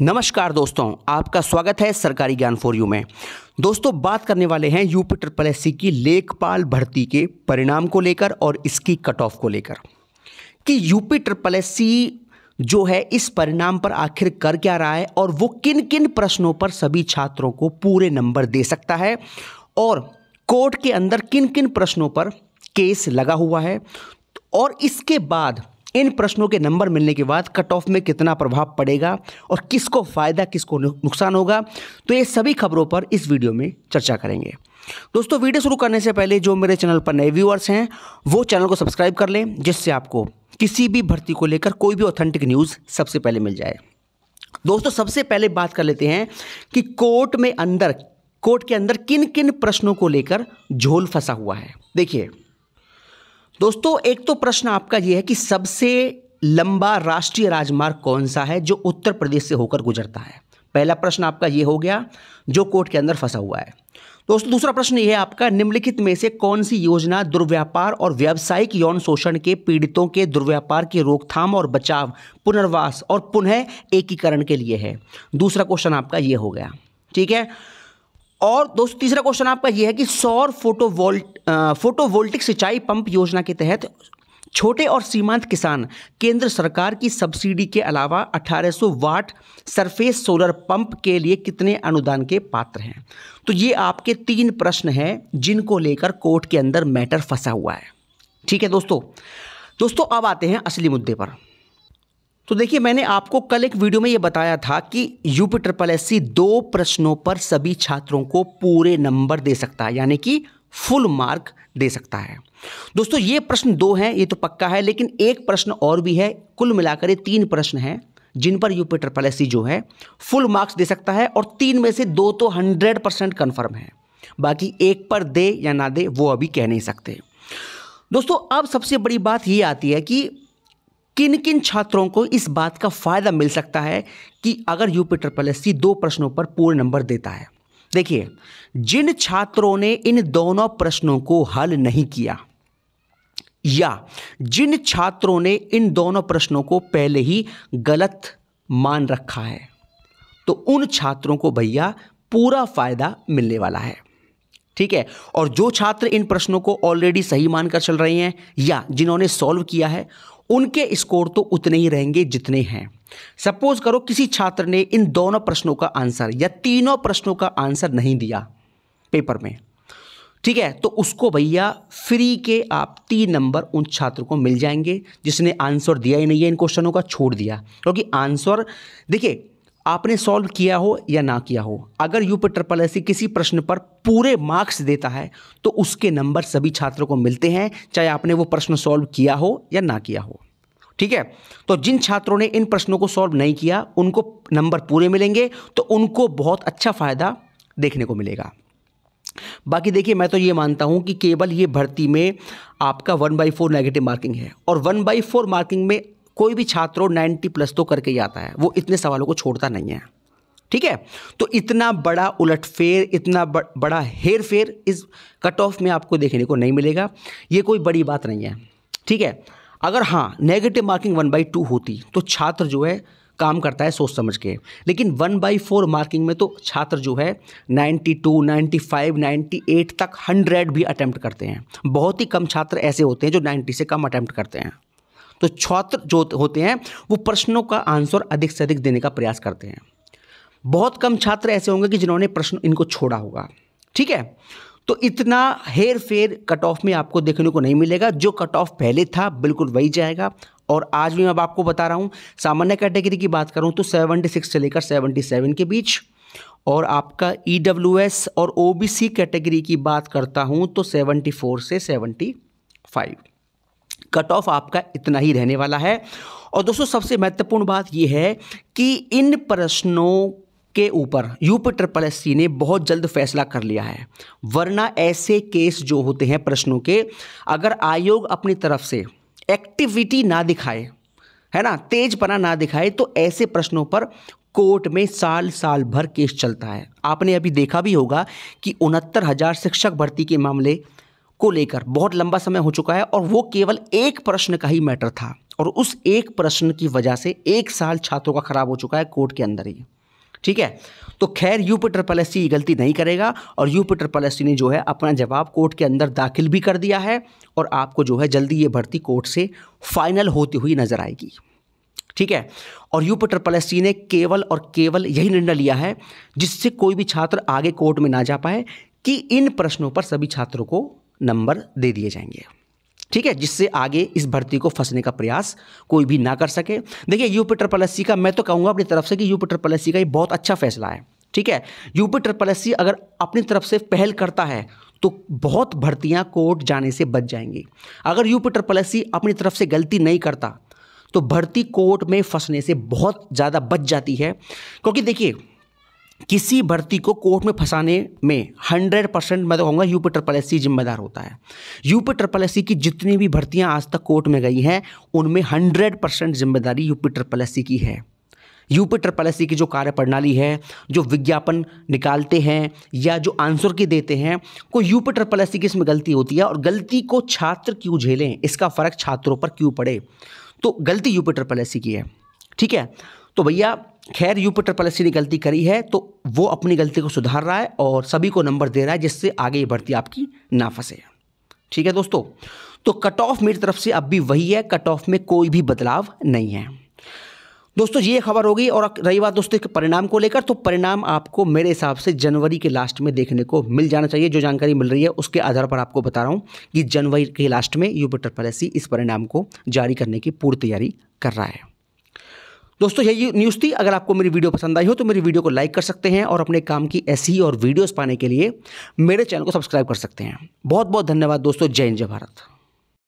नमस्कार दोस्तों आपका स्वागत है सरकारी ज्ञान फॉर यू में दोस्तों बात करने वाले हैं यूपी ट्रिपल एस की लेखपाल भर्ती के परिणाम को लेकर और इसकी कट ऑफ को लेकर कि यूपी ट्रिपल एस जो है इस परिणाम पर आखिर कर क्या रहा है और वो किन किन प्रश्नों पर सभी छात्रों को पूरे नंबर दे सकता है और कोर्ट के अंदर किन किन प्रश्नों पर केस लगा हुआ है और इसके बाद इन प्रश्नों के नंबर मिलने के बाद कट ऑफ में कितना प्रभाव पड़ेगा और किसको फ़ायदा किसको नुकसान होगा तो ये सभी खबरों पर इस वीडियो में चर्चा करेंगे दोस्तों वीडियो शुरू करने से पहले जो मेरे चैनल पर नए व्यूअर्स हैं वो चैनल को सब्सक्राइब कर लें जिससे आपको किसी भी भर्ती को लेकर कोई भी ऑथेंटिक न्यूज़ सबसे पहले मिल जाए दोस्तों सबसे पहले बात कर लेते हैं कि कोर्ट में अंदर कोर्ट के अंदर किन किन प्रश्नों को लेकर झोल फंसा हुआ है देखिए दोस्तों एक तो प्रश्न आपका यह है कि सबसे लंबा राष्ट्रीय राजमार्ग कौन सा है जो उत्तर प्रदेश से होकर गुजरता है पहला प्रश्न आपका यह हो गया जो कोर्ट के अंदर फंसा हुआ है दोस्तों दूसरा प्रश्न यह है आपका निम्नलिखित में से कौन सी योजना दुर्व्यापार और व्यावसायिक यौन शोषण के पीड़ितों के दुर्व्यापार की रोकथाम और बचाव पुनर्वास और पुनः एकीकरण के लिए है दूसरा क्वेश्चन आपका यह हो गया ठीक है और दोस्तों तीसरा क्वेश्चन आपका यह है कि सौर फोटोवोल्ट फोटोवोल्टिक सिंचाई पंप योजना के तहत छोटे और सीमांत किसान केंद्र सरकार की सब्सिडी के अलावा 1800 वाट सरफेस सोलर पंप के लिए कितने अनुदान के पात्र हैं तो ये आपके तीन प्रश्न हैं जिनको लेकर कोर्ट के अंदर मैटर फंसा हुआ है ठीक है दोस्तों दोस्तों अब आते हैं असली मुद्दे पर तो देखिए मैंने आपको कल एक वीडियो में ये बताया था कि यूपी ट्रिपल एस दो प्रश्नों पर सभी छात्रों को पूरे नंबर दे सकता है यानी कि फुल मार्क दे सकता है दोस्तों ये प्रश्न दो हैं ये तो पक्का है लेकिन एक प्रश्न और भी है कुल मिलाकर ये तीन प्रश्न हैं जिन पर यूपी ट्रिपल एस जो है फुल मार्क्स दे सकता है और तीन में से दो तो हंड्रेड परसेंट कन्फर्म है बाकी एक पर दे या ना दे वो अभी कह नहीं सकते दोस्तों अब सबसे बड़ी बात ये आती है कि किन किन छात्रों को इस बात का फ़ायदा मिल सकता है कि अगर यूपी ट्रिपल एस दो प्रश्नों पर पूर्ण नंबर देता है देखिए जिन छात्रों ने इन दोनों प्रश्नों को हल नहीं किया या जिन छात्रों ने इन दोनों प्रश्नों को पहले ही गलत मान रखा है तो उन छात्रों को भैया पूरा फायदा मिलने वाला है ठीक है और जो छात्र इन प्रश्नों को ऑलरेडी सही मानकर चल रहे हैं या जिन्होंने सॉल्व किया है उनके स्कोर तो उतने ही रहेंगे जितने हैं सपोज करो किसी छात्र ने इन दोनों प्रश्नों का आंसर या तीनों प्रश्नों का आंसर नहीं दिया पेपर में ठीक है तो उसको भैया फ्री के आप तीन नंबर उन छात्र को मिल जाएंगे जिसने आंसर दिया ही नहीं है इन क्वेश्चनों का छोड़ दिया क्योंकि आंसर देखिए आपने सॉल्व किया हो या ना किया हो अगर यू पी ट्रिपल एस किसी प्रश्न पर पूरे मार्क्स देता है तो उसके नंबर सभी छात्रों को मिलते हैं चाहे आपने वो प्रश्न सॉल्व किया हो या ना किया हो ठीक है तो जिन छात्रों ने इन प्रश्नों को सॉल्व नहीं किया उनको नंबर पूरे मिलेंगे तो उनको बहुत अच्छा फ़ायदा देखने को मिलेगा बाकी देखिए मैं तो ये मानता हूँ कि केवल ये भर्ती में आपका one by four negative marking है और वन बाई फोर मार्किंग में कोई भी छात्र नाइन्टी प्लस तो करके ही आता है वो इतने सवालों को छोड़ता नहीं है ठीक है तो इतना बड़ा उलटफेर इतना बड़ा हेर फेर इस कट ऑफ में आपको देखने को नहीं मिलेगा ये कोई बड़ी बात नहीं है ठीक है अगर हाँ negative marking one by two होती तो छात्र जो है काम करता है सोच समझ के लेकिन वन बाई फोर मार्किंग में तो छात्र जो है ninety two ninety five ninety eight तक हंड्रेड भी अटैम्प्ट करते हैं बहुत ही कम छात्र ऐसे होते हैं जो नाइन्टी से कम अटैम्प्ट करते हैं तो छात्र जो होते हैं वो प्रश्नों का आंसर अधिक से अधिक देने का प्रयास करते हैं बहुत कम छात्र ऐसे होंगे कि जिन्होंने प्रश्न इनको छोड़ा होगा ठीक है तो इतना हेर फेर कट ऑफ में आपको देखने को नहीं मिलेगा जो कट ऑफ पहले था बिल्कुल वही जाएगा और आज भी मैं अब आपको बता रहा हूँ सामान्य कैटेगरी की बात करूँ तो 76 से लेकर 77 के बीच और आपका ई e और ओ कैटेगरी की बात करता हूँ तो 74 से 75 कट ऑफ आपका इतना ही रहने वाला है और दोस्तों सबसे महत्वपूर्ण बात यह है कि इन प्रश्नों के ऊपर यूपी ट्रिपल एस ने बहुत जल्द फैसला कर लिया है वरना ऐसे केस जो होते हैं प्रश्नों के अगर आयोग अपनी तरफ से एक्टिविटी ना दिखाए है ना तेजपना ना दिखाए तो ऐसे प्रश्नों पर कोर्ट में साल साल भर केस चलता है आपने अभी देखा भी होगा कि उनहत्तर हज़ार शिक्षक भर्ती के मामले को लेकर बहुत लंबा समय हो चुका है और वो केवल एक प्रश्न का ही मैटर था और उस एक प्रश्न की वजह से एक साल छात्रों का खराब हो चुका है कोर्ट के अंदर ही ठीक है तो खैर यूपिटर पी ट्रिपल एस गलती नहीं करेगा और यूपिटर पी ट्रिपल एस ने जो है अपना जवाब कोर्ट के अंदर दाखिल भी कर दिया है और आपको जो है जल्दी ये भर्ती कोर्ट से फाइनल होती हुई नज़र आएगी ठीक है और यूपिटर पी ट्रिपल एस ने केवल और केवल यही निर्णय लिया है जिससे कोई भी छात्र आगे कोर्ट में ना जा पाए कि इन प्रश्नों पर सभी छात्रों को नंबर दे दिए जाएंगे ठीक है जिससे आगे इस भर्ती को फंसने का प्रयास कोई भी ना कर सके देखिए यूपी ट्रिपल एस का मैं तो कहूँगा अपनी तरफ से कि यूपी ट्रिपल एस का ये बहुत अच्छा फैसला है ठीक है यूपी ट्रिपल एस अगर अपनी तरफ से पहल करता है तो बहुत भर्तियाँ कोर्ट जाने से बच जाएंगी अगर यूपी ट्रिपल एस अपनी तरफ से गलती नहीं करता तो भर्ती कोर्ट में फंसने से बहुत ज़्यादा बच जाती है क्योंकि देखिए किसी भर्ती को कोर्ट में फंसाने में हंड्रेड परसेंट मैं तो कहूँगा यूपी ट्रिपल एस जिम्मेदार होता है यूपी ट्रिपल एस की जितनी भी भर्तियाँ आज तक कोर्ट में गई हैं उनमें हंड्रेड परसेंट जिम्मेदारी यूपी ट्रिपल एस की है यूपी ट्रिपल एस की जो कार्य प्रणाली है जो विज्ञापन निकालते हैं या जो आंसर की देते हैं को यूपी ट्रिपल एस की इसमें गलती होती है और गलती को छात्र क्यों झेलें इसका फ़र्क छात्रों पर क्यों पड़े तो गलती यूपी ट्रिपल एस की है ठीक है तो भैया खैर यूपी ट्रिपल एस ने गलती करी है तो वो अपनी गलती को सुधार रहा है और सभी को नंबर दे रहा है जिससे आगे बढ़ती भर्ती आपकी ना फंसे ठीक है दोस्तों तो कट ऑफ मेरी तरफ से अब भी वही है कट ऑफ में कोई भी बदलाव नहीं है दोस्तों ये खबर होगी और रही बात दोस्तों के परिणाम को लेकर तो परिणाम आपको मेरे हिसाब से जनवरी के लास्ट में देखने को मिल जाना चाहिए जो जानकारी मिल रही है उसके आधार पर आपको बता रहा हूँ कि जनवरी के लास्ट में यूपी ट्रिपल एस इस परिणाम को जारी करने की पूरी तैयारी कर रहा है दोस्तों यही न्यूज़ थी अगर आपको मेरी वीडियो पसंद आई हो तो मेरी वीडियो को लाइक कर सकते हैं और अपने काम की ऐसी और वीडियोस पाने के लिए मेरे चैनल को सब्सक्राइब कर सकते हैं बहुत बहुत धन्यवाद दोस्तों जय हिंद जय भारत